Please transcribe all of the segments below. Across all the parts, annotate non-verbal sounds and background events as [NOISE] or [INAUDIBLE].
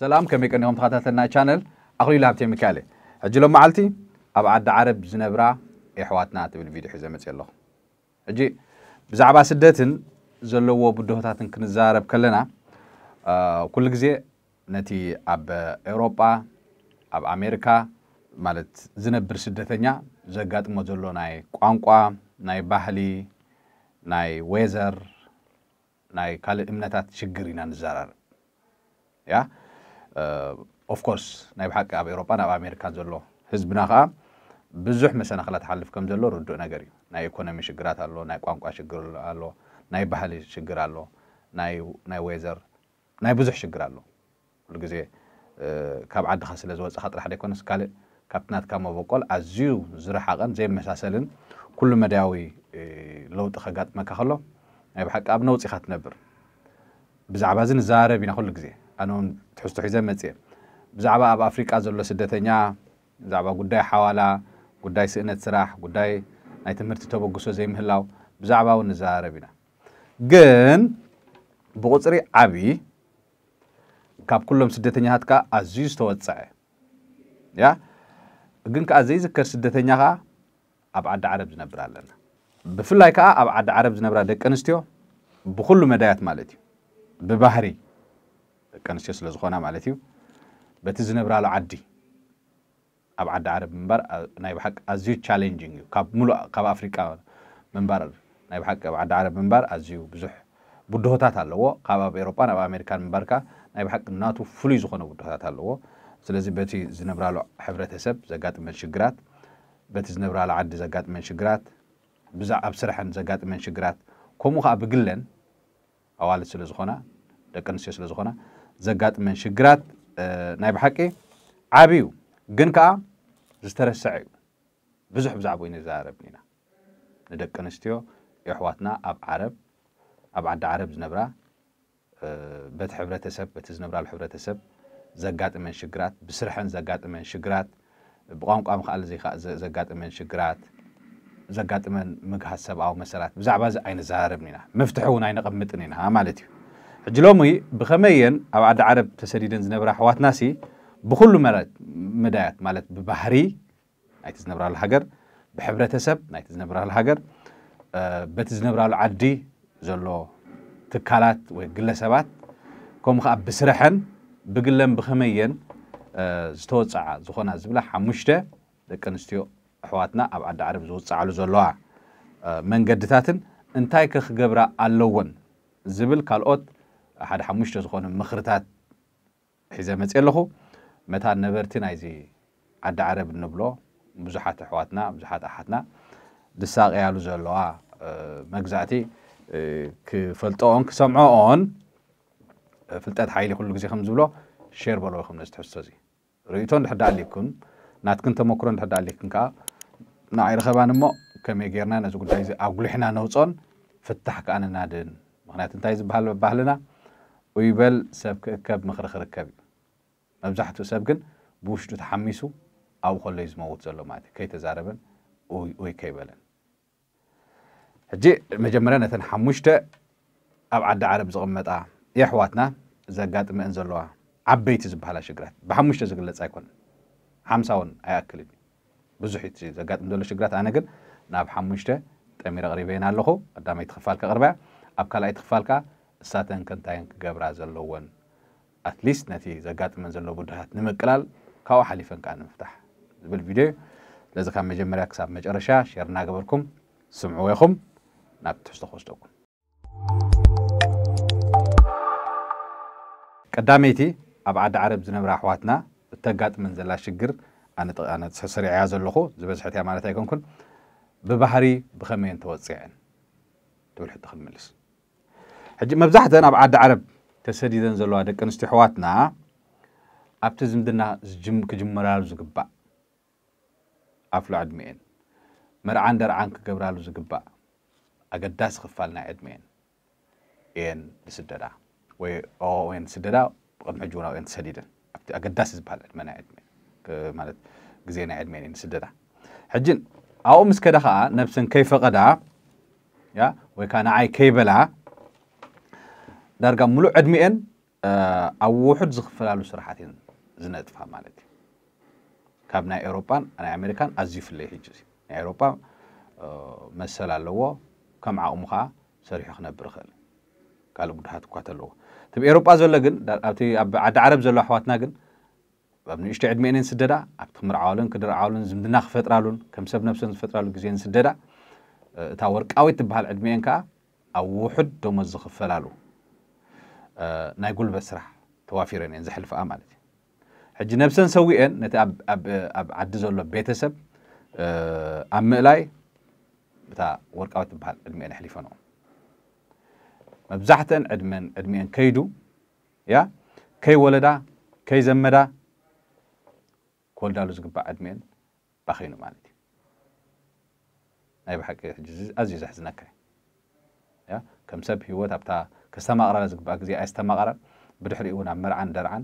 ሰላም ከመይ ቀኒኹም ተኸታተልና ቻነል ኣኽሊሉ ሃብቴ ሚካኤል ሕጂ ሎም መዓልቲ ኣብ ዓዲ ዓረብ ዝነብራ ኣሕዋትና ትብል ቪድዮ ሒዘ መፅእ ኣለኹ ሕጂ ብዛዕባ ስደትን ዘለዎ ብድሆታትን ክንዛረብ ከለና ኩሉ ግዜ ነቲ ኣብ ኤውሮጳ ኣብ ኣሜሪካ ማለት ዝነብር ስደተኛ ዘጋጥሞ ዘሎ ናይ ቋንቋ ናይ ባህሊ ናይ ወዘር ናይ ካልእ እምነታት ሽግር ኢና ንዘራርብ ያ ኦፍኮርስ uh, ናይ ብሓቂ ኣብ ኤሮጳ ናብ ኣሜሪካ ዘሎ ህዝብና ከዓ ብዙሕ መሰናክላት ሓልፍ ከም ዘሎ ርዱእ ነገር እዩ ናይ ኢኮኖሚ ሽግራት ኣሎ ናይ ቋንቋ ሽግር ኣሎ ናይ ባህሊ ሽግር ኣሎ ናይ ወዘር ናይ ብዙሕ ሽግር ኣሎ ኩሉ ግዜ ካብ ዓድኻ ስለ ዝወፅካ ጥራሕ ደይኮነስ ካልእ ካብቲ ናትካ መበቆል ኣዝዩ ዝረሓቐን ዘይመሳሰልን ኩሉ መዳያዊ ለውጢ ከጋጥመካ ከሎ ናይ ብሓቂ ኣብ ነውፂኢኻ ትነብር ብዛዕባ እዚ ንዛረብ ኢና ኩሉ ግዜ ኣነም ትሕዝቶ ሒዘ መፅ እየ ብዛዕባ ኣብ ኣፍሪቃ ዘሎ ስደተኛ ብዛዕባ ጉዳይ ሓዋላ ጉዳይ ስእነት ስራሕ ጉዳይ ናይ ትምህርቲ ተበግሶ ዘይምህላው ብዛዕባ እውን ንዘራረብ ኢና ግን ብቁፅሪ ዓብዪ ካብ ኩሎም ስደተኛታት ከዓ ኣዝዩ ዝተወፅዐ ያ ግን ከዓ ዘይዝከር ስደተኛ ከዓ ኣብ ዓዲ ዓረብ ዝነብር ኣለና ብፍላይ ከዓ ኣብ ዓዲ ዓረብ ዝነብራ ደቂ ኣንስትዮ ብኩሉ መዳያት ማለት እዩ ብባህሪ ደቂ ኣንስትዮ ስለ ዝኾና ማለት እዩ በቲ ዝነብራሉ ዓዲ ኣብ ዓዲ ዓረብ ምንባር ናይ ብሓቂ ኣዝዩ ቻሌንጅንግ እዩ ካብ ሙሉእ ካብ ኣፍሪቃ ምንባር ናይ ብሓቂ ኣብ ዓዲ ዓረብ ምንባር ኣዝዩ ብዙሕ ብድሆታት ኣለዎ ካብ ኣብ ኤሮጳ ናብ ኣሜሪካን ምንባር ከዓ ናይ ብሓቂ ናቱ ፍሉይ ዝኾነ ውድታት ኣለዎ ስለዚ በቲ ዝነብራሉ ሕብረተሰብ ዘጋጥመን ሽግራት በቲ ዝነብራሉ ዓዲ ዘጋጥመን ሽግራት ኣብ ስራሕን ዘጋጥመን ሽግራት ከምኡ ከዓ ብግለን ኣዋልድ ስለ ዝኾና ደቂ ኣንስትዮ ስለ ዝኾና زغات من شجرات ناي بحكي عابيو جنكا زتر السعيو بزح بزعبوين زعرب نينا ندك نستيو يحواتنا أب عرب أب عد عرب زنبرا بيت حبرة سب بيت زنبرا الحبرة سب زغات من شجرات بسرحن زغات من شجرات بقام قام خال زي خ زغات من شجرات زغات من مجهز سب أو مسرات بزعبز عين زعرب نينا مفتحون عين قمتنينا ها مالتيو ሕጂ ሎሚ ብኸመየን ኣብ ዓዲ ዓረብ ተሰዲደን ዝነብራ ኣሕዋትና ሲ ብኩሉ መዳያት ማለት ብባህሪ ናይቲ ዝነብራሉ ሃገር ብሕብረተሰብ ናይቲ ዝነብራሉ ሃገር በቲ ዝነብራሉ ዓዲ ዘሎ ትካላት ወይ ግለሰባት ከምኡ ከዓ ብስርሐን ብግለን ብኸመየን ዝተወፅዓ ዝኾና ዝብላ ሓሙሽተ ደቂ ኣንስትዮ ኣሕዋትና ኣብ ዓዲ ዓረብ ዝውፅዓሉ ዘለዋ መንገድታትን እንታይ ከክገብራ ኣለዎን ዝብል ካልኦት حد حموشتو زخون مخرتات حزا مزيل لخو متى نبرتين ايزي عد عرب النبلو بزحات حواتنا بزحات احاتنا دساق ايالو زلوها آه مقزعتي كفلتون كسمعون فلتات حايلي كل زي خمزولو شير بلو يخم نزت حسوزي رويتون دحد عليكم نات كنت مكرون دحد عليكم كا نعير خبان مو كم يجيرنا نزو قد عيزي اقول احنا نوصون فتح كأننا دين مغنات انتايز بحل بحلنا بحل ይበል ሰብ ክእከብ ምኽሪ ክርከብ እዩ መብዛሕትኡ ሰብ ግን ብውሽጡ ተሓሚሱ ኣብኡ ከሎ እዩ ዝመውት ዘሎ ማለት እዩ ከይተዛረበን ወይ ከይበለን ሕጂ መጀመርያ ነተን ሓሙሽተ ኣብ ዓዲ ዓረብ ዝቕመጣ የኣሕዋትና ዘጋጥመአን ዘለዋ ዓበይቲ ዝበሃላ ሽግራት ብሓሙሽተ ዝግለፅ ኣይኮነን ሓምሳ እውን ኣይኣክልን እዩ ብዙሕ ዩ ዘጋጥም ዘሎ ሽግራት ኣነ ግን ናብ ሓሙሽተ ጠሚረ ቅሪበየና ኣለኹ ቀዳመይቲ ክፋልካ ቅርበያ ኣብ ካልኣይቲ ክፋልካ ساتن كنتاين كغبرا زلوون اتليست نتي زغات من زلو بودحات نمقلال كاو حليفن كان نفتح بل فيديو لذا كان مجمريا كساب مجرشا شيرنا غبركم سمعو يخم ناب تشتخوشتوك قداميتي ابعد عرب زنبرا حواتنا تغات من زلا شجر انا انا سريع يا زلخو زبزحتي معناتها يكونكن ببحري بخمين توصيعن تقول حتى خل ملس ሕጂ መብዛሕተን ኣብ ዓዲ ዓረብ ተሰዲደን ዘለዋ ደቂ ኣንስትዮ ኣሕዋትና ኣብቲ ዝምድና ክጅመራሉ ዝግባእ ኣፍሎ ዕድሚአን መርዓን ደርዓን ክገብራሉ ዝግባእ ኣገዳሲ ክፋል ናይ ዕድሚአን እየን ዝስደዳ ወይ እየን ዝስደዳ ብቅድሚ ሕጂ እውን ኣብአን ተሰዲደን ኣብቲ ኣገዳሲ ዝበሃል ዕድመ ናይ ዕድሚአን ማለት ግዜ ናይ ዕድሜን እየን ዝስደዳ ሕጂ ኣብኡ ምስ ከደ ከዓ ነብሰን ከይፈቐዳ ወይ ከዓ ንዓይ ከይበላ ዳርጋ ሙሉእ ዕድሚአን ኣብ ውሑድ ዝኽፈላለሉ ስራሓት እየን ዝነጥፋ ማለት እዩ ካብ ናይ ኤውሮጳን ናይ ኣሜሪካን ኣዝዩ ይፍለይ ሕጂ እዩ ናይ ኤውሮጳ መሰል ኣለዎ ከም ዓቕሙ ከዓ ሰሪሑ ክነብር ይኽእል ካልእ ጉድሓት እኳ ተለዎ እቲ ብኤውሮጳ ዘሎ ግን ኣብቲ ኣብ ዓዲ ዓረብ ዘሎ ኣሕዋትና ግን ኣብ ንእሽተይ ዕድሜአንን ስደዳ ኣብቲ ክምርዓወሉን ክድርዓወሉን ዝምድና ክፈጥራሉን ከም ሰብ ነብሰን ዝፈጥራሉ ግዜን ስደዳ እታ ወርቃዊት ትበሃል ዕድሜአን ከዓ ኣብ ውሑድ ደሞዝ ዝኽፈላሉ ናይ ጉልበት ስራሕ ተዋፊረን እየን ዝሕልፍኣ ማለት እዩ ሕጂ ነብሰን ሰዊአን ነቲ ኣብ ዓዲ ዘሎ ቤተሰብ ኣብ ምእላይ እታ ወርቃዊ ትበሃል ዕድሚአን ኣሕሊፈንኦ መብዛሕትአን ዕድመን ዕድሚአን ከይዱ ያ ከይወለዳ ከይዘመዳ ክወልዳሉ ዝግባእ ዕድሚአን ባኺኑ ማለት እዩ ናይ ብሓቂ ሕጂ ኣዝዩ ዘሕዝነካ ከም ሰብ ሂወት ኣብታ ከስተማቕረነ ዝግባእ ግዜ ኣይስተማቕረ ብድሕሪ እውን ኣብ መርዓን ደርዓን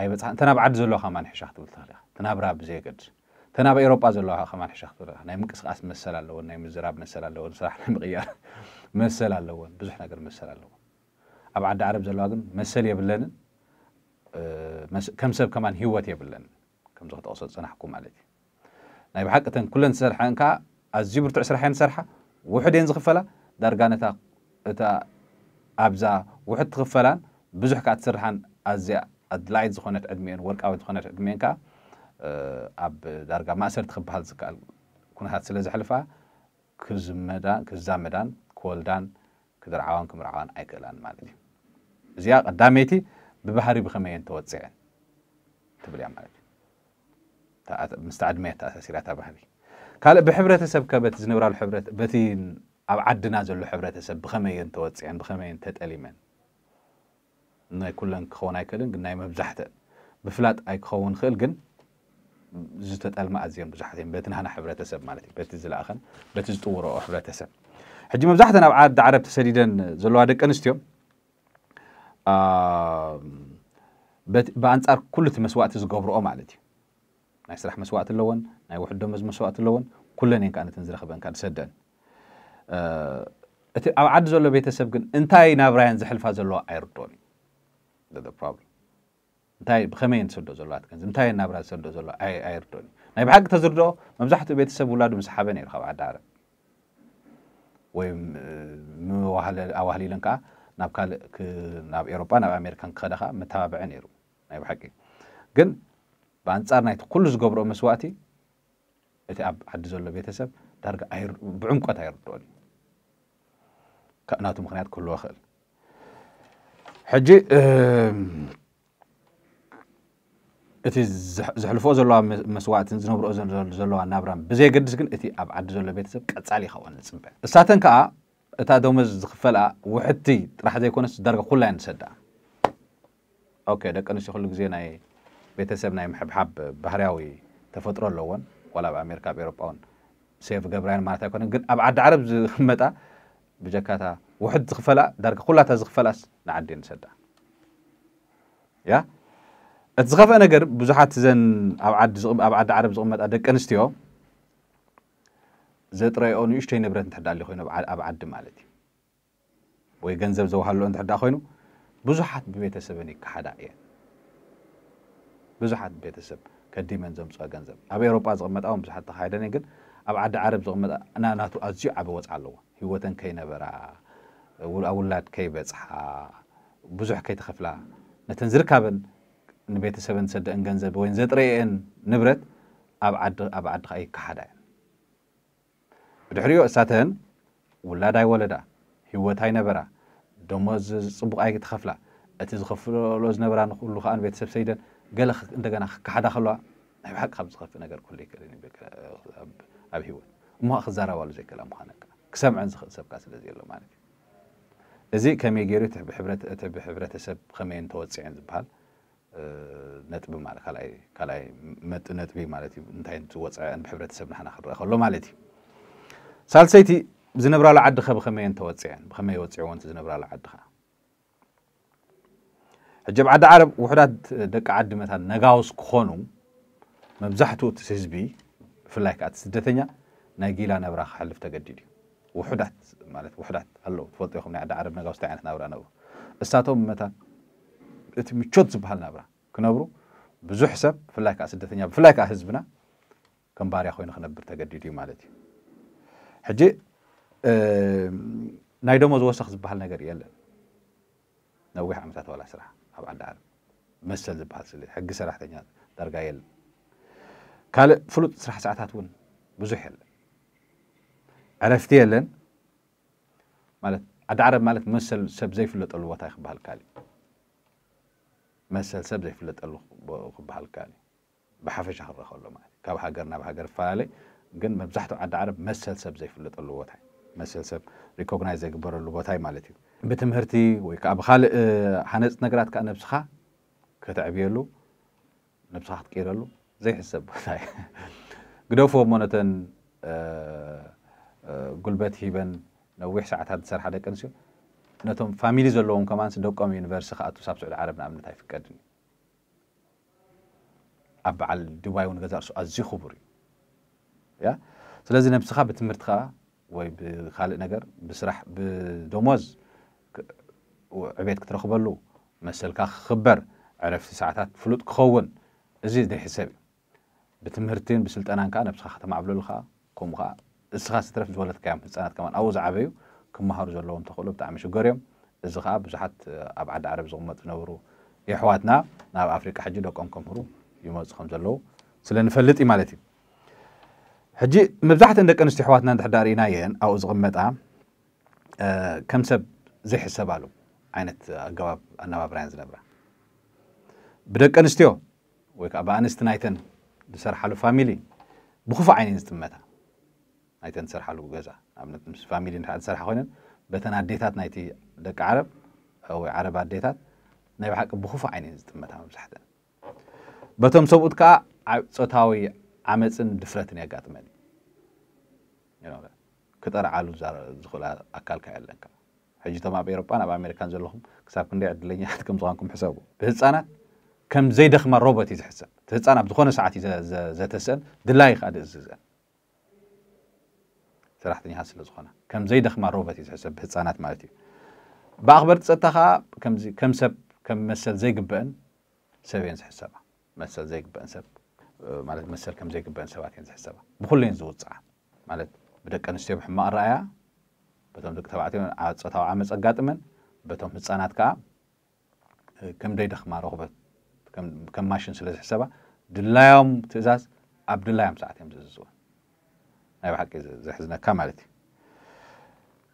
ኣይበፅሓ እንተ ናብ ዓዲ ዘለዋ ከማ ንሕሻ ክትብል ትኽእል ኢኻ ተናብራ ብዘየገድስ እተ ናብ ኤሮጳ ዘለዋ ከማ ንሕሻ ክትብል ኢኻ ናይ ምንቅስቃስ መሰል ኣለዎን ናይ ምዝራብ መሰል ኣለዎን ስራሕ ናይ ምቕያር መሰል ኣለዎን ብዙሕ ነገር መሰል ኣለዎን ኣብ ዓዲ ዓረብ ዘለዋ ግን መሰል የብለንን ከም ሰብ ከማን ሂወት የብለንን ከምዚ ክተቕሶ ፅናሕኩ ማለት እዩ ናይ ብሓቂ እተን ኩለን ዝሰርሐን ከዓ ኣዝዩ ብርቱዕ ስራሕን ዝሰርሓ ውሕደን ዝኽፈላ ዳርጋ ነታ ابزا وحت خفلان بزح كاتسرحان ازيا ادلايد زخونت ادمين ورك اوت زخونت ادمين كا اب دارغا ما سرت خبال زقال كون هات سلا زحلفا كزمدا كزامدان كولدان كدرعوان كمرعوان ايكلان مالتي زيا قداميتي ببحري بخمين توتسعن تبليا مالتي مستعد ميت اساسيرات بحري كالا بحبرة سبكة بتزنورا الحبرة بتين ኣብ ዓድና ዘሎ ሕብረተሰብ ብኸመየን ተወፅአን ብኸመየን ተጠሊመን ናይ ኩለን ክኸውን ኣይክእልን ግን ናይ መብዛሕትአን ብፍላጥ ኣይክኸውን ክእል ግን ዝተጠልመ ኣዝዮም ብዙሓት እዮም በቲ ናህና ሕብረተሰብ ማለት እዩ በቲ ዝለኣኸን በቲ ዝጥውረኦ ሕብረተሰብ ሕጂ መብዛሕተን ኣብ ዓዲ ዓረብ ተሰዲደን ዘለዋ ደቂ ኣንስትዮ ብኣንጻር ኩሉ እቲ መስዋእቲ ዝገብርኦ ማለት እዩ ናይ ስራሕ መስዋእቲ ኣለዎን ናይ ውሕዶመዝ መስዋእቲ ኣለዎን ኩለን እየን ከዓ ነተን ዝረኽበን ካ ዝሰደን እቲ ኣብ ዓዲ ዘሎ ቤተሰብ ግን እንታይ ናብራየን ዝሕልፋ ዘለዋ ኣይርድኦን እዩ ፕሮብለም እንታይ ብከመይን ሰዶ ዘለዋ ትከንዚ እንታይ ናብራ ሰዶ ዘሎ ኣይርድኦን እዩ ናይ ብሓቂ ተዝርድኦ መብዛሕትኡ ቤተሰብ ውላዱ ምስ ሓበ ነይሩ ካብ ዓዲ ዓረብ ወይ ኣዋህሊለን ከዓ ናብ ካልእ ናብ ኤሮጳ ናብ ኣሜሪካን ክኸደ ከዓ መተባብዐ ነይሩ ናይ ብሓቂ ግን ብኣንጻር ናይቲ ኩሉ ዝገብሮ መስዋእቲ እቲ ኣብ ዓዲ ዘሎ ቤተሰብ ዳርጋ ብዕምቆት ኣይርድኦን እዩ ናቱ ምክንያት ክህልዎ ክእል ሕጂ እቲ ዘሕልፎ ዘለዋ መስዋእትን ዝነብርኦ ዘለዋ ናብራን ብዘይገድስ ግን እቲ ኣብ ዓዲ ዘሎ ቤተሰብ ቀጻሊ ይኸውን ዝፅበ እሳተን ከዓ እታ ደመዝ ዝኽፈልኣ ውሕቲ ጥራሕ ዘይኮነስ ዳርጋ ኩላይን ንሰዳ ኦኬ ደቂ ኣንስትዮ ኩሉ ግዜ ናይ ቤተሰብ ናይ ምሕብሓብ ባህርያዊ ተፈጥሮ ኣለዎን ዋላ ኣብ ኣሜሪካ ኣብ ኤሮጳውን ሰይፍ ገብራይን ማለት ኣይኮነን ግን ኣብ ዓዲ ዓረብ ዝቕመጣ ብጀካታ ውሕድ ዝኽፈላ ዳርጋ ኩላታ ዝኽፈላስ ንዓዲ ንሰዳ ያ እቲ ዝኸፍአ ነገር ብዙሓት እዘን ኣብ ዓዲ ዓረብ ዝቕመጣ ደቂ ኣንስትዮ ዘጥረይኦ ንእሽተይ ንብረት እንትሕዳሊ ኮይኑ ኣብ ዓዲ ማለት እዩ ወይ ገንዘብ ዘውሃልኦ እንትሕዳ ኮይኑ ብዙሓት ብቤተሰበን ይከሓዳ እየን ብዙሓት ቤተሰብ كديمن زمسوا جنزب أبي أوروبا زغمت أوم بزحت خايدا نقول أب عد عرب زغمت أنا ناتو ازي بوز علو هو تن كينا برا ول أولاد كي بزح بزح كي تخفلا نتنزر كابن نبيت سبن سد إن جنزب وين زد رئن نبرت أب عد أب عد خاي كحدا بدحريو ساتن ولدا ولدا هو تاي نبرا دوما صبوك أي تخفلا أتزخفلو لوز نبرا نقول خان بيت سب ገለ እንደገና ክሓዳ ከለዋ ናይ ብሓቂ ካብ ዝኸፍእ ነገር ኩሉ ይክእልን ኣብ ሂወት እሞ ክዛረባሉ ዘይክእላ ምኳነ ክሰምዐን ዝኽእል ሰብካ ስለዚ ኣሎ ማለት እዩ እዚ ከመይ ገይሩ እቲ ብሕብረተሰብ ከመይን ተወፂዐን ዝበሃል ነጥቢ ካልኣይ ነጥቢ ማለት እዩ እንታይ ዝወፅዐን ብሕብረተሰብ ንሕና ክንረአ ከሎ ማለት እዩ ሳልሰይቲ ዝነብራሉ ዓድኸ ብኸመየን ተወፂዐን ብኸመይ ወፂዕዎን ዝነብራሉ ዓድኻ ሕጂ ኣብ ዓዲ ዓረብ ውሕዳት ደቂ ዓዲ መታት ነጋውስ ክኾኑ መብዛሕትኡ እቲ ህዝቢ ብፍላይ ከዓ እቲ ስደተኛ ናይ ጊላ ነብራ ክሕልፍ ተገዲድ እዩ ውሕዳት ማለት ውሕዳት ኣለዉ ትፈልጡ ኢኹም ናይ ዓዲ ዓረብ ነጋውስ እንታይ ዓይነት ናብራ ነብሩ እሳቶም መታ እቲ ምቾት ዝበሃል ናብራ ክነብሩ ብዙሕ ሰብ ብፍላይ ከዓ ስደተኛ ብፍላይ ከዓ ህዝብና ከም ባርያ ኮይኑ ክነብር ተገዲድ እዩ ማለት እዩ ሕጂ ናይ ደሞ ዝወሰኽ ዝበሃል ነገር የለን ነዊሕ ዓመታት ዋላ ስራሕ أو عندار مسل زبال سلي حق سرح تنيا درقا يل كال فلوت سرح ساعتات ون بزوح يل عرفتي يلن مالت عد عرب مالت مسل سب زي فلوت ألو وطا يخبها الكالي مسل سب زي فلوت ألو خبها الكالي بحفش أخر رخو الله مالت كاب حقرنا بحقر فالي قن مبزحتو عد عرب مسل سب زي فلوت ألو وطا يخبها مثل سب ريكوغنايز يكبر اللوباتاي مالتي بتمهرتي ويك اب خال حنص نغرات كان نفسها كتعبيلو نفسها تقيرلو زي حسب بوتاي غدوفو مونتن قلبت هيبن نويح ساعات هاد سرحه دك نسيو نتم فاميلي زلون كمان سدقم يونيفرسي خاطو ساب سعود عرب نعمل تاي فكدني اب على دبي ونغزار سو ازي خبري يا سلازي نفسها بتمرتخا ወይ ብካልእ ነገር ብስራሕ ብደሞዝ ዕቤት ክትረኽበሉ መሰልካ ክኽበር ዕረፍቲ ሰዓታት ፍሉጥ ክኸውን እዚ ድሒ ሰብ እዩ ብትምህርትን ብስልጠናን ከዓ ነብስኻ ከተማዕብለሉ ከዓ ከምኡ ከዓ እስኻ ዝትረፍ ዝበለትካዮም ህፃናት ከማ ኣብኡ ዝዓበዩ ክመሃሩ ዘለዎም ተኽእሎ ብጣዕሚ ሽገር እዮም እዚ ከዓ ብዙሓት ኣብ ዓዲ ዓረብ ዝቕመጡ ዝነበሩ የሕዋትና ናብ ኣፍሪቃ ሕጂ ደቆም ከምህሩ ይመፁ ከም ዘለዉ ስለ ንፈልጥ እዩ ማለት እዩ ሕጂ መብዛሕትአን ደቂ ኣንስትዮ ኣሕዋትና እንድሕዳር ኢና የን ኣብኡ ዝቕመጣ ከም ሰብ ዘይሕሰባሉ ዓይነት ኣገባብ ኣነባብራያን ዝነብራ ብደቂ ኣንስትዮ ወይ ከዓ ብኣንስቲ ናይተን ዝሰርሓሉ ፋሚሊ ብክፉእ ዓይነን ዝጥመታ ናይተን ዝሰርሓሉ ገዛ ኣብነት ምስ ፋሚሊ ንድሓ ዝሰርሓ ኮይነን በተን ኣዴታት ናይቲ ደቂ ዓረብ ወይ ዓረብ ኣዴታት ናይ ብሓቂ ብክፉእ ዓይነን ዝጥመታ መብዛሕትአን በቶም ሰብኡት ከዓ ኣብ ፆታዊ ዓመፅን ድፍረትን የጋጥመን እዩ كتر عالو زار زخلا أكل كعلا كا حجي تما بأوروبا أنا بأمريكان زلهم كساب كندي عدلني أحد [LAUGHS] كم زغانكم حسابه بس أنا كم زي دخمة روبوت حسب تحس أنا بدخون ساعتي ز ز زت السن دلاي خاد الززن سرحتني حاسس لزخنا كم زي دخمة روبوت حسب بس أنا تمالتي بأخبر تصدقها كم زي كم سب كم مثل زي قبان سبين تحسبه مثل زي قبان سب مالت مثل كم زي قبان سبعتين تحسبه بكل زود صح مالت بدك أنستيو حما رأيا بتوم دك تبعتي من عاد صتاو عامس أجات من بتوم متصانات كا كم دي دخ ما رغبة كم كم ماشين سلسة حسابة دلايوم تزاز عبد اللهم ساعتين مززو أيوة حكي زي حزنا كمالتي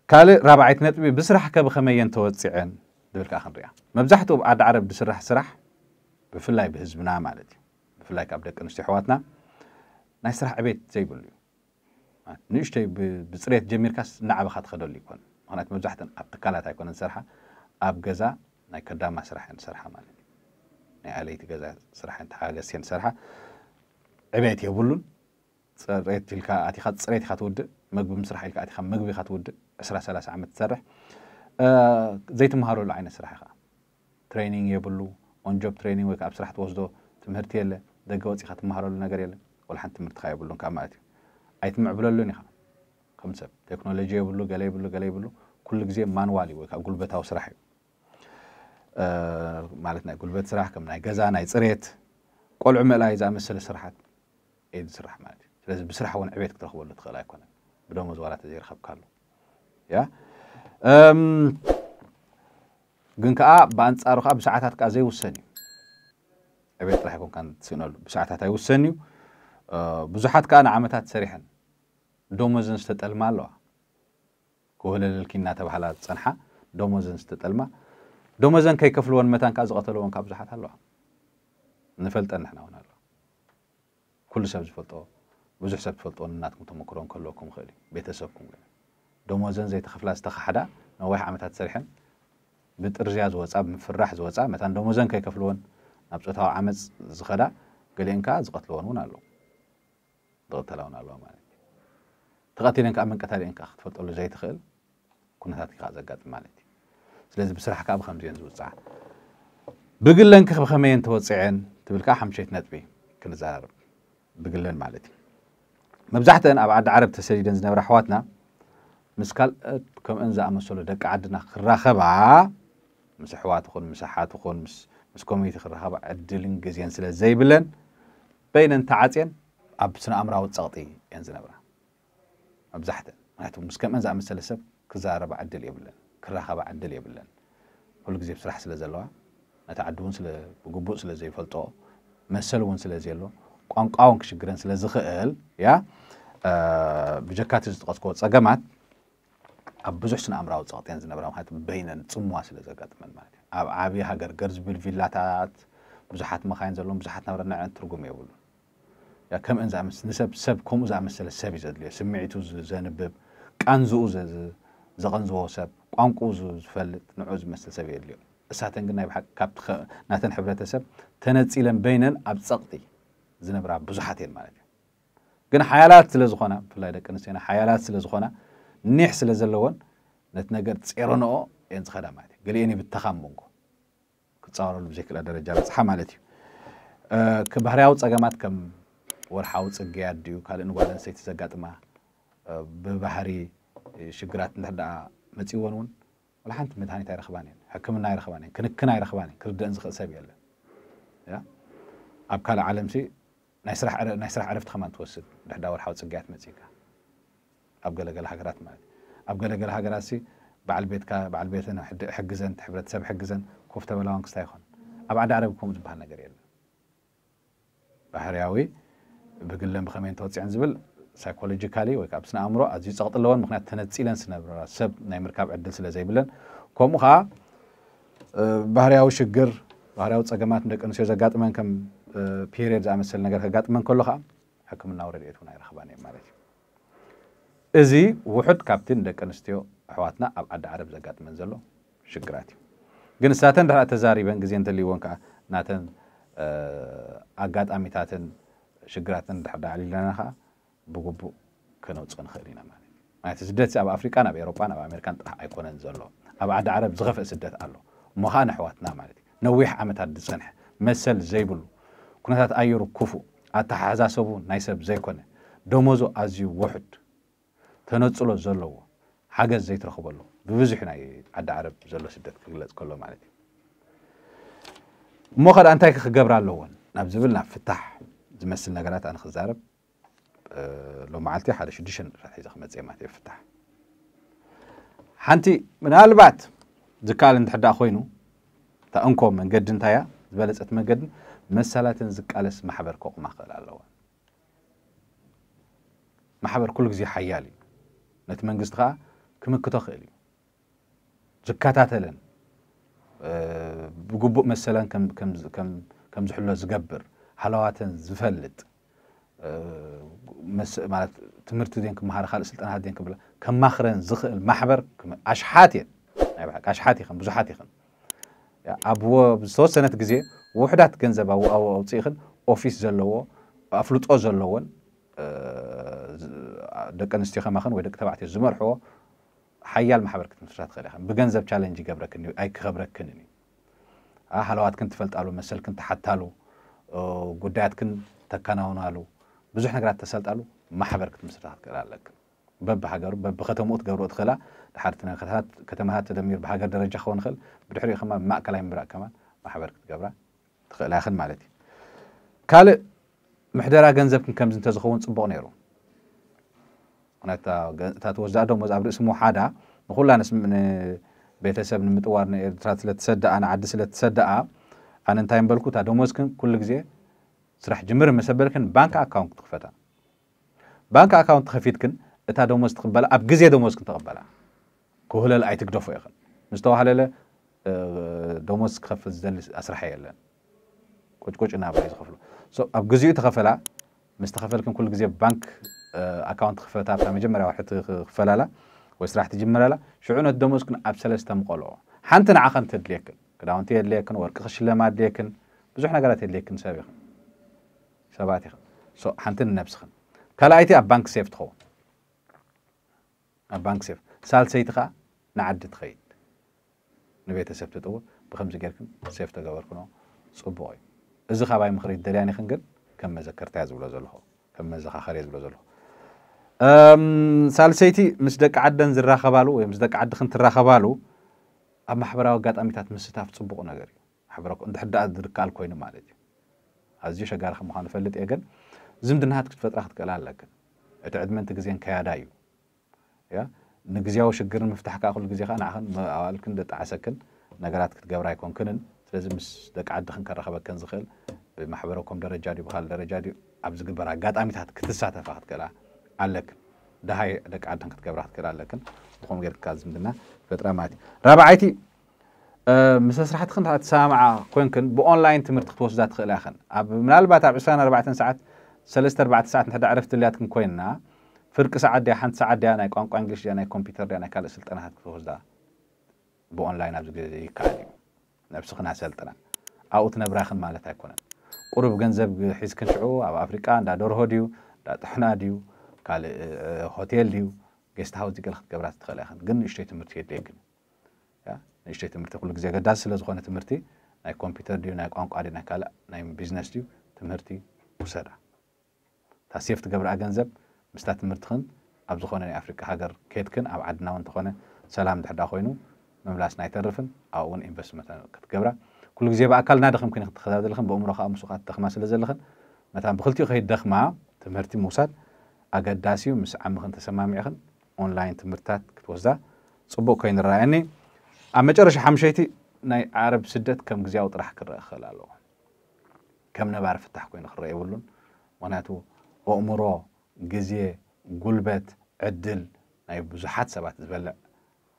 كالي رابعي تنتبي بسرح كبخميين توتسعين دولك آخر ريا مبزحتو بعد عرب بسرح سرح بفلاي بهزبنا مالتي بفلاي كابدك أنستيو حواتنا ناي سرح عبيت زي بوليو ንእሽተይ ብፅሬት ጀሚርካስ ንዓበኻ ትኸደሉ ይኮን ምክንያቱ መብዛሕትን ኣብ ትካላት ኣይኮነን ዝሰርሓ ኣብ ገዛ ናይ ከዳማ ስራሕ እየን ዝሰርሓ ማለት እዩ ናይ ኣለይቲ ገዛ ስራሕ ተሓገዝቲ እየን ዝሰርሓ ዕብየት የብሉን ፅሬት ኢልካ ኣቲኻ ፅሬት ኢኻ ትውድእ መግቢ ምስራሕ ኢልካ ኣቲኻ መግቢ ኢኻ ትውድእ 20 30 ዓመት ትሰርሕ ዘይትመሃረሉ ዓይነት ስራሕ ኢኻ ትሬኒንግ የብሉ ኦንጆብ ትሬኒንግ ወይ ከዓ ኣብ ስራሕ ትወስዶ ትምህርቲ የለ ደገ ወፂኢኻ ትመሃረሉ ነገር የለን ወላ ሓንቲ ትምህርቲካ የብሉን ካብ ማለት እዩ ኣይትምዕብለሉን ኢኻ ከም ሰብ ቴክኖሎጂ የብሉ ገለ ይብሉ ገለ ይብሉ ኩሉ ግዜ ማንዋል እዩ ወይ ከዓ ጉልበታዊ ስራሕ እዩ ማለት ናይ ጉልበት ስራሕ ከም ናይ ገዛ ናይ ፅሬት ቆልዑ ምእላይ ዝኣመሰለ ስራሓት ኤድ ዝስራሕ ማለት እዩ ስለዚ ብስራሕ እውን ዕቤት ክትረክበሉ ትኽእል ኣይኮነን ብደሞዝ ዋላ ተዘይረኸብካሉ ያ ግን ከዓ ብኣንፃሩ ከዓ ብሰዓታት ከዓ ዘይውሰን እዩ ዕቤት ጥራሕ ይኮንካ ትስእነሉ ብሰዓታት ኣይውሰን እዩ بزحت كأنا عمتها تسريحا دومزن استتلمة لوا كهل الكينة تبحلات صنحة دومزن استتلمة دومزن كي كفلون متان كاز قتلون كابزحتها لوا نفلت أن إحنا هنا لوا كل سبب فلتو بزح سبب فلتو أن ناتكم تمكرون كلكم خلي بيتسبكم غير دومزن زي تخفلا استخحدا نوح عمتها تسريحا بترجيا زواتساب مفرح زواتساب متان دومزن كي كفلون نبتوتها عمت زخدا قلينكا زقتلون هنا ضغታ እውን ኣለዎ ማለት እዩ ተቐቲለን ከዓ መንቀታሊአን ከዓ ክትፈልጠሉ ዘይትኽእል ኩነታት ከዓ ዘጋጥም ማለት እዩ ስለዚ ብስራሕ ከዓ ብከምዚአን ዝውፃዕ ብግለን ከ ብኸመየን ተወፂዐን ትብል ከዓ ሓምሸይት ነጥቢ ክንዛረብ ብግለን ማለት እዩ መብዛሕትአን ኣብ ዓዲ ዓረብ ተሰዲደን ዝነበረ ኣሕዋትና ምስ ካልኦት ከምአን ዝኣመሰሉ ደቂ ዓድና ክራኸባ ምስ ኣሕዋት ይኹን ምስ ኣሓት ይኹን ምስ ኮሚኒቲ ክራኸባ ዕድልን ግዜን ስለ ዘይብለን በይነን ተዓፅየን أب سنة أمرا وتصغطي ينزل أبرا أبزحته معناته مش كم أنزل مثل سب كزارة بعد اللي يبلن كراخة بعد اللي يبلن كل كذي بسرح سلا زلوا نتعدون سلا بجبو سلا زي فلتو مثلون سلا زيلو قان قان كش جرن سلا زخيل يا أه بجكات تقص قوس أجمعت أبزح سنة أمرا وتصغطي ينزل أبرا معناته بينن تسموا سلا زقات من مالك أب عبيها جر بالفيلاتات بزحت مخاين زلون بزحت نبرنا عن ترجمة يقولون ከምአን ንሰብ ከምኡ ዝኣመሰለ ሰብ እዩ ዘድልዮ ስምዒቱ ዘንብብ ቃንዝኡ ዘቐንዝቦ ሰብ ቋንቁኡ ዝፈልጥ ንዑ ዝመስል ሰብ የድልዮ እሳተን ግን ናተን ሕብረተሰብ ተነፂለን በይነን ኣብ ፀቕጢ ዝነብራ ብዙሓት እየን ማለት እዩ ግን ሓያላት ስለ ዝኾና ብፍላይ ደቂ ኣንስትዮና ሓያላት ስለ ዝኾና ኒሕ ስለ ዘለዎን ነቲ ነገር ፄረንኦ እየን ዝኸዳ ማለት እዩ ገሊአን ይብተኻ መንጎ ክፃወረሉ ብዘይክእላ ደረጃ በፅሓ ማለት እዩ ባህርያዊ ፀገማት ከም ورحاوت سجاد ديو كالين وادن سيت سجات ما ببحري شجرات نهدا متيونون ولا حنت مدهاني تاير خبانين حكم النار خبانين كنك كناير خبانين كرد انزخ سبي الله يا اب كان عالم سي نسرح عرف نسرح عرفت خمان توسد نهدا ورحاوت سجات متيكا اب قال قال حجرات ما اب قال قال حجرات سي بعل بيت كا بعل بيت انا حجزن حبرت سب حجزن كفته بلا وانكستايخون اب عاد عربكم تبهنا قريب بحرياوي ብግለን ብከመይን ተወፂዐን ዝብል ሳይኮሎጂካሊ ወይ ከዓ ብስነ ኣእምሮ ኣዝዩ ፀቕጢ ኣለዎን ምክንያት ተነፂለን ስነብረራ ሰብ ናይ ምርካብ ዕድል ስለ ዘይብለን ከምኡ ከዓ ባህርያዊ ሽግር ባህርያዊ ፀገማት ንደቂ ኣንስትዮ ዘጋጥመን ከም ፔሪድ ዝኣመሰለ ነገር ከጋጥመን ከሎ ከዓ ሕክምናዊ ረድኤት እውን ኣይረኽባን እየን ማለት እዩ እዚ ውሑድ ካብቲ ንደቂ ኣንስትዮ ኣሕዋትና ኣብ ዓዲ ዓረብ ዘጋጥመን ዘሎ ሽግራት እዩ ግን ንሳተን ድሕራ ተዛሪበን ግዜ እንተልይዎን ከዓ ናተን ኣጋጣሚታትን ሽግራትን ድሕር ዳዕሊ ኣለና ከዓ ብግቡእ ክነውፅእ ንኽእል ኢና ማለት እዩ ማለት ስደት ኣብ ኣፍሪቃ ናብ ኤሮጳ ናብ ኣሜሪካን ጥራሕ ኣይኮነን ዘሎ ኣብ ዓዲ ዓረብ ዝኸፍአ ስደት ኣሎ እሞ ከዓ ንኣሕዋትና ማለት እዩ ነዊሕ ዓመታት ዝፀንሐ መሰል ዘይብሉ ኩነታት ኣየሩ ክፉእ ኣተሓሕዛሰቡ ናይ ሰብ ዘይኮነ ደመዞ ኣዝዩ ውሑድ ተነፅሎ ዘለዎ ሓገዝ ዘይትረኽበሉ ብብዙሕ ናይ ዓዲ ዓረብ ዘሎ ስደት ክግለፅ ከሎ ማለት እዩ እሞ ከዓ እንታይ ክገብር ኣለዎን ናብ ዝብል ናብ ፍታሕ زمسل نقرات آه، أنا خزارب لو معلتي حالي شديشن راح يزخمة زي ما تيفتح حانتي من هالبات زكال انت حدا أخوينو تا انكو من قد انتايا زبالس اتمقد مسالاتن زكالس محبر كوق ما خلال اللوان محبر كل زي حيالي نتمنقز تغا كم كتخيلي زكاتات لن أه بقبو مثلا كم كم كم كم زحلو زقبر أه حلواتن زفلت مس مالت تمرت دينك مهارة خال سلطان هاد دينك بلا كم مخرن زخ المحبر كم عش يعني بحق عش خن بزح خن أبو بسوا سنة جزية وحدات جنزة أو أو أو تيخن أوفيس زلوا أفلوت أزلون دك أنا استيخ مخن ودك تبعتي الزمر حوا حيا المحبر كنت مسرات خليها بجنزة بشالنجي قبرك إني أيك خبرك كنني أحلوات آه، كنت فلت قالوا مسل كنت حتى له ጉዳያትክን ተከናውናሉ ብዙሕ ነገራት ተሰልጣሉ ማሕበር ክትምስርታ ክትክእል ኣለክ በብሃገሩ በብከተምኡ ትገብርኦ ትኽእላ ድሓር ከተማታት ተደሚሩ ብሃገር ደረጃ ክኸውን ይኽእል ብድሕሪኡ ኸማ ማእከላይ ምብራእ ከማ ማሕበር ክትገብራ ትኽእላ ይኽን ማለት እዩ ካልእ ምሕደራ ገንዘብክን ከምዚ እንተዝኸውን ፅቡቕ ነይሩ እታ ተወዛእ ደሞ ኣብ ርእሲ ሙሓዳ ንኩላ ቤተሰብ ንምጥዋር ንኤርትራ ስለትሰዳኣ ንዓዲ ስለትሰዳኣ أنا نتايم بالكوت هذا موسكن كل جزية سرح جمر مسبلكن بنك أكاونت تخفتا بنك أكاونت تخفيتكن إتا دو موسك تقبل أب جزية دو موسك تقبل كهلا لا أيتك دفو يخن مستوى حلا لا دو موسك خف الزل أسرح يلا كوتش كوتش إنها بعيد خفلو سو أب جزية تخفلا مستخفلكن كل جزية بنك أكاونت تخفتا بتاع مجمرة واحد تخفلا لا ويسرح تجمرة لا شعونة دو موسكن أب سلس تمقلو حنتن عخن تدليكن ክዳውንቲ የድልየክን ወርቂ ክሽለማ ድልየክን ብዙሕ ነገራት የድልየክን ሰብ ኢኽን ሰባት ኢኽን ሓንቲ ንነብስኽን ካልኣይቲ ኣብ ባንኪ ሴፍ ትኸውን ኣብ ባንኪ ሴፍ ሳልሰይቲ ከዓ ንዓዲ ትኸይድ ንቤተሰብ ትጥውር ብከምዚ ጌርክን ሴፍ ተገበርክኖ ፅቡቅ እዩ እዚ ካባይ ምክሪ ደልያን ይኽን ግን ከም መዘከርታ እያ ዝብሎ ዘለኹ ከም መዘኻኸር እየ ዝብሎ ዘለኹ ሳልሰይቲ ምስ ደቂ ዓደን ዝራኸባሉ ወይ ምስ ደቂ ዓዲ ክንትራኸባሉ ኣብ ማሕበራዊ ኣጋጣሚታት ምስታፍ ፅቡቕ ነገር እዩ እንድሕዳኣ ዝርከኣል ኮይኑ ማለት እዩ ኣዝዩ ሸጋርኸ ምዃኑ ፈልጥ እየ ግን ዝምድናሃት ክትፈጥራ ክትክእል ኣለክን እቲ ዕድመንቲ ግዜን ከያዳ እዩ ያ ንግዜያዊ ሽግርን ምፍታሕ ከዓ ኩሉ ግዜ ከዓ ንዓኸን ኣዋልክን ደጣዓሰክን ነገራት ክትገብራ ይኮንክንን ስለዚ ምስ ደቂ ዓድኽን ከረኸበከን ዝኽእል ብማሕበረኩም ደረጃ ድዩ ብካልእ ደረጃ ድዩ ኣብ ዝግበር ኣጋጣሚታት ክትሳተፋ ክትክእላ ኣለክን ድሃይ ደቂ ዓድኽን ክትገብራ ክትክእል ኣለክን ብከምኡ ጌርካ ዝምድና فتره مالتي رابعيتي آه، مس سرحت خن تسامع كوينكن باونلاين تمرت خطوش ذات خل اخن اب منالبات اب سنه 4 ساعات 3 4 ساعات انت عرفت اللي اتكن كوينا فرق ساعه دي حنت ساعه دي انا قانقو انجلش دي انا كمبيوتر دي انا كال سلطنه هات خطوش ذا باونلاين اب دي كالي نفس خنا سلطنه اوت نبراخن مالت ايكون قرب جنزب حيز كنشعو اب افريكا دا دور هوديو دا طحنا ديو آه، آه، هوتيل ديو قيست هاو زي قلخت قبرات تخالي أخن قن إشتري تمرتي يديك إشتري تمرتي كل قزيا قد داس لزخونة تمرتي ناي كمبيوتر ديو ناي قوانق عادي ناكالا ناي بيزنس ديو تمرتي وسرع تاسيفت قبر أغنزب مستات تمرتخن أب زخونة ناي أفريكا هاقر كيتكن أو عدنا وانتخونة سلام دحدا خوينو مملاس ناي ترفن أو ون إنبس مثلا قد قبرة كل قزيا بأكال نادخم كنا تخذها دلخن بأمرو خاء مسوقات تخماس لزلخن مثلا بخلتي خيد دخمة تمرتي موساد أجد داسيو مس عم خن تسمع أونلاين تمرتات كتوزا صبوا كاين رأني أما جرش حمشيتي ناي عرب سدت كم جزيا وطرح كرة خلاله كم نبعرف فتح كين خرا يقولون وناتو وأمره جزية قلبت عدل ناي بزحات سبعة تبلع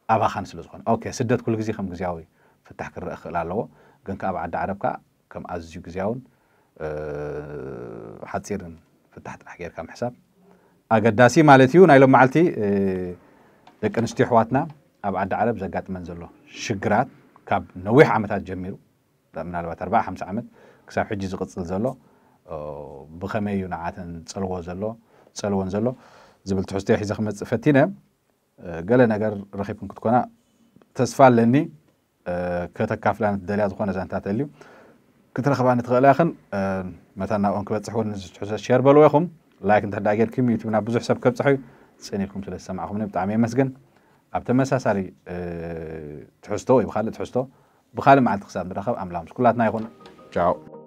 أبا خمس لزخون أوكي سدت كل جزية كم جزياوي فتح كرة خلاله كان كأب عد عرب كا كم أزج جزياون حتصير فتحت أحجار كم حساب أجداسي مالتيو نايلو معلتي دك أنشتي حواتنا أبعد عرب زقات منزله شجرات كاب نويح عمتها جميلو من الوقت أربعة خمس عمت كساب حجي زقط زلو بخمي نعاتن تسلو زلو تسلو زلو زبل تحستي حيزا خمس فتينة قال أنا قر رخيب كنت كنا تسفال لني كتا كافلان الدليا زخونا زان تاتليو كنت رخب عن تغلاخن مثلا أنك بتصحون تحوز الشير بلو يخم لايك انت داگيركم يوتيوبنا بزح سب كبصحي سنيكم سلا سمعكم بطعم يمسكن ابته مساساري أه... تحستو يبخال تحستو بخال مع الخسام رخب ام لامس كلاتنا يكون تشاو